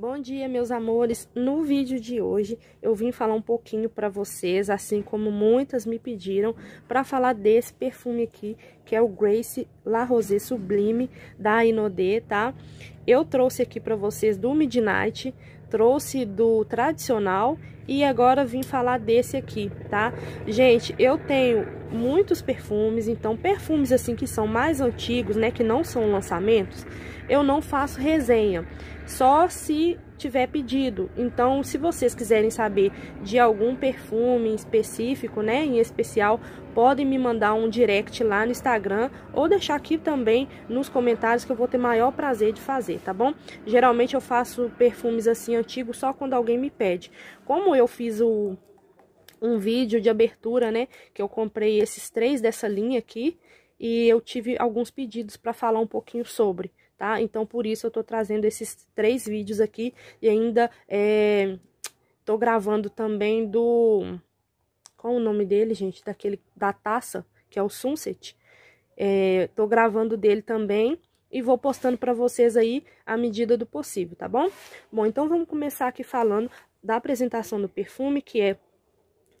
Bom dia, meus amores. No vídeo de hoje eu vim falar um pouquinho para vocês, assim como muitas me pediram, para falar desse perfume aqui, que é o Grace La Rosé Sublime da Inodé, tá? Eu trouxe aqui para vocês do Midnight, trouxe do tradicional e agora vim falar desse aqui, tá? Gente, eu tenho muitos perfumes, então perfumes assim que são mais antigos, né, que não são lançamentos, eu não faço resenha. Só se tiver pedido. Então, se vocês quiserem saber de algum perfume específico, né, em especial, podem me mandar um direct lá no Instagram ou deixar aqui também nos comentários que eu vou ter maior prazer de fazer, tá bom? Geralmente eu faço perfumes assim antigos só quando alguém me pede. Como eu fiz o um vídeo de abertura, né, que eu comprei esses três dessa linha aqui, e eu tive alguns pedidos para falar um pouquinho sobre, tá? Então, por isso eu tô trazendo esses três vídeos aqui e ainda é, tô gravando também do... Qual o nome dele, gente? Daquele, da taça, que é o Sunset. É, tô gravando dele também e vou postando para vocês aí à medida do possível, tá bom? Bom, então vamos começar aqui falando da apresentação do perfume, que é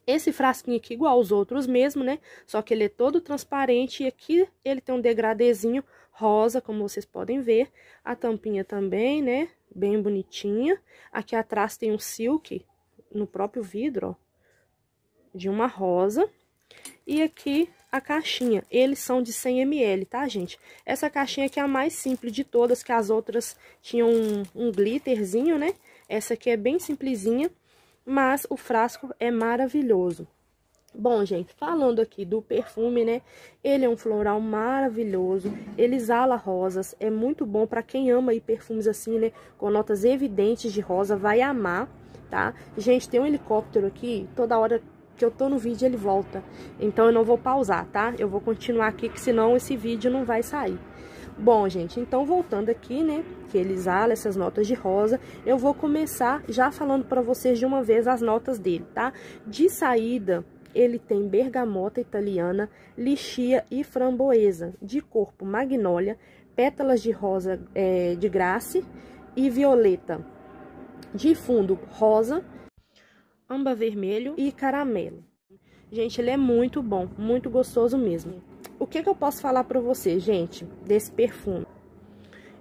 esse frasquinho aqui igual aos outros mesmo, né? Só que ele é todo transparente e aqui ele tem um degradezinho rosa, como vocês podem ver. A tampinha também, né? Bem bonitinha. Aqui atrás tem um silk no próprio vidro, ó, de uma rosa. E aqui a caixinha. Eles são de 100 ml, tá, gente? Essa caixinha aqui é a mais simples de todas, que as outras tinham um, um glitterzinho, né? Essa aqui é bem simplesinha mas o frasco é maravilhoso. Bom, gente, falando aqui do perfume, né? Ele é um floral maravilhoso, ele exala rosas, é muito bom para quem ama aí perfumes assim, né? Com notas evidentes de rosa, vai amar, tá? Gente, tem um helicóptero aqui, toda hora que eu tô no vídeo ele volta. Então eu não vou pausar, tá? Eu vou continuar aqui, que senão esse vídeo não vai sair. Bom, gente, então voltando aqui, né, que ele exala essas notas de rosa, eu vou começar já falando para vocês de uma vez as notas dele, tá? De saída, ele tem bergamota italiana, lixia e framboesa, de corpo magnólia, pétalas de rosa é, de grace e violeta, de fundo rosa, amba vermelho e caramelo. Gente, ele é muito bom, muito gostoso mesmo o que, que eu posso falar para você, gente, desse perfume?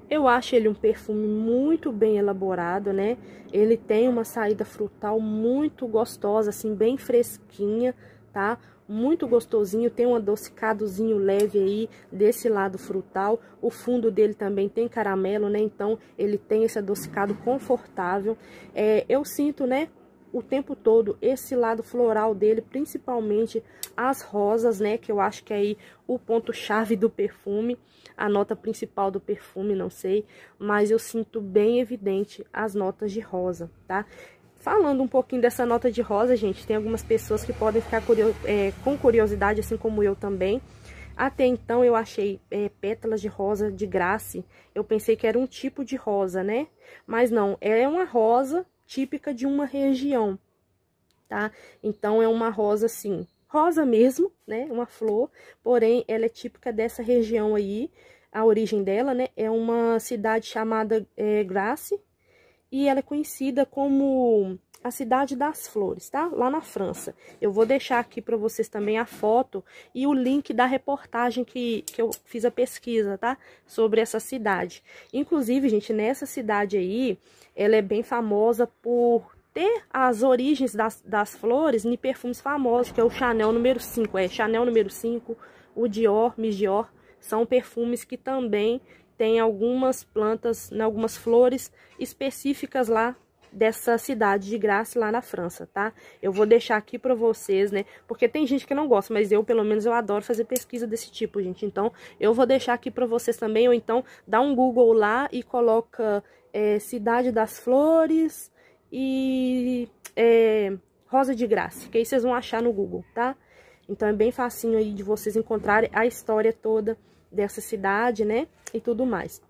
Eu acho ele um perfume muito bem elaborado, né? Ele tem uma saída frutal muito gostosa, assim, bem fresquinha, tá? Muito gostosinho, tem um adocicadozinho leve aí desse lado frutal. O fundo dele também tem caramelo, né? Então, ele tem esse adocicado confortável. É, eu sinto, né, o tempo todo esse lado floral dele, principalmente as rosas, né? Que eu acho que é aí o ponto-chave do perfume, a nota principal do perfume, não sei. Mas eu sinto bem evidente as notas de rosa, tá? Falando um pouquinho dessa nota de rosa, gente, tem algumas pessoas que podem ficar é, com curiosidade, assim como eu também. Até então eu achei é, pétalas de rosa de graça, eu pensei que era um tipo de rosa, né? Mas não, é uma rosa típica de uma região, tá? Então, é uma rosa, assim, rosa mesmo, né? Uma flor, porém, ela é típica dessa região aí, a origem dela, né? É uma cidade chamada é, Grace, e ela é conhecida como a Cidade das Flores, tá? Lá na França. Eu vou deixar aqui para vocês também a foto e o link da reportagem que, que eu fiz a pesquisa, tá? Sobre essa cidade. Inclusive, gente, nessa cidade aí, ela é bem famosa por ter as origens das, das flores em perfumes famosos, que é o Chanel número 5, é Chanel número 5, o Dior, Miss Dior, são perfumes que também tem algumas plantas, né, algumas flores específicas lá dessa cidade de Grasse lá na França, tá? Eu vou deixar aqui para vocês, né? Porque tem gente que não gosta, mas eu, pelo menos, eu adoro fazer pesquisa desse tipo, gente. Então, eu vou deixar aqui para vocês também, ou então dá um Google lá e coloca é, Cidade das Flores e é, Rosa de Graça, que aí vocês vão achar no Google, tá? Então, é bem facinho aí de vocês encontrarem a história toda dessa cidade, né? E tudo mais.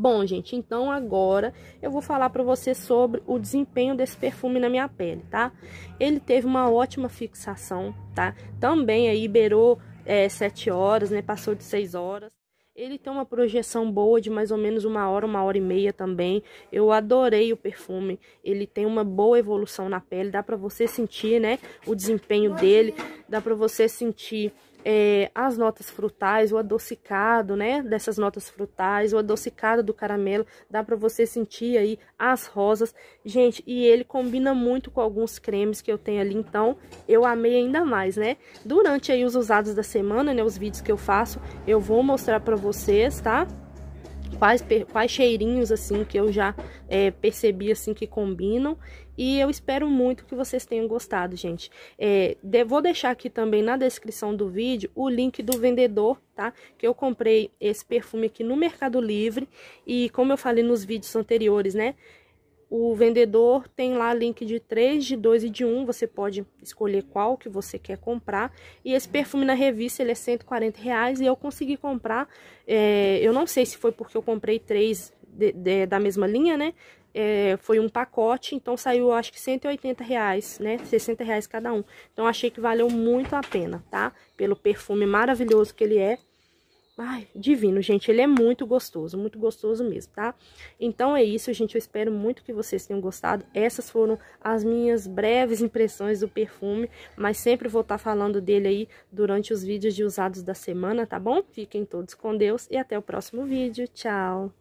Bom, gente, então agora eu vou falar para você sobre o desempenho desse perfume na minha pele, tá? Ele teve uma ótima fixação, tá? Também aí beirou é, 7 horas, né? Passou de 6 horas. Ele tem uma projeção boa de mais ou menos uma hora, uma hora e meia também. Eu adorei o perfume. Ele tem uma boa evolução na pele. Dá para você sentir, né? O desempenho dele. Dá para você sentir é, as notas frutais, o adocicado, né, dessas notas frutais, o adocicado do caramelo, dá para você sentir aí as rosas. Gente, e ele combina muito com alguns cremes que eu tenho ali, então eu amei ainda mais, né? Durante aí os usados da semana, né, os vídeos que eu faço, eu vou mostrar para vocês, tá? Quais, quais cheirinhos, assim, que eu já é, percebi, assim, que combinam. E eu espero muito que vocês tenham gostado, gente. É, de, vou deixar aqui também na descrição do vídeo o link do vendedor, tá? Que eu comprei esse perfume aqui no Mercado Livre. E como eu falei nos vídeos anteriores, né? O vendedor tem lá link de 3, de 2 e de 1, você pode escolher qual que você quer comprar. E esse perfume na revista, ele é 140 reais e eu consegui comprar, é, eu não sei se foi porque eu comprei três de, de, da mesma linha, né? é, foi um pacote, então saiu acho que 180 reais, né? 60 reais cada um. Então achei que valeu muito a pena, tá? Pelo perfume maravilhoso que ele é. Ai, divino, gente, ele é muito gostoso, muito gostoso mesmo, tá? Então é isso, gente, eu espero muito que vocês tenham gostado. Essas foram as minhas breves impressões do perfume, mas sempre vou estar tá falando dele aí durante os vídeos de usados da semana, tá bom? Fiquem todos com Deus e até o próximo vídeo, tchau!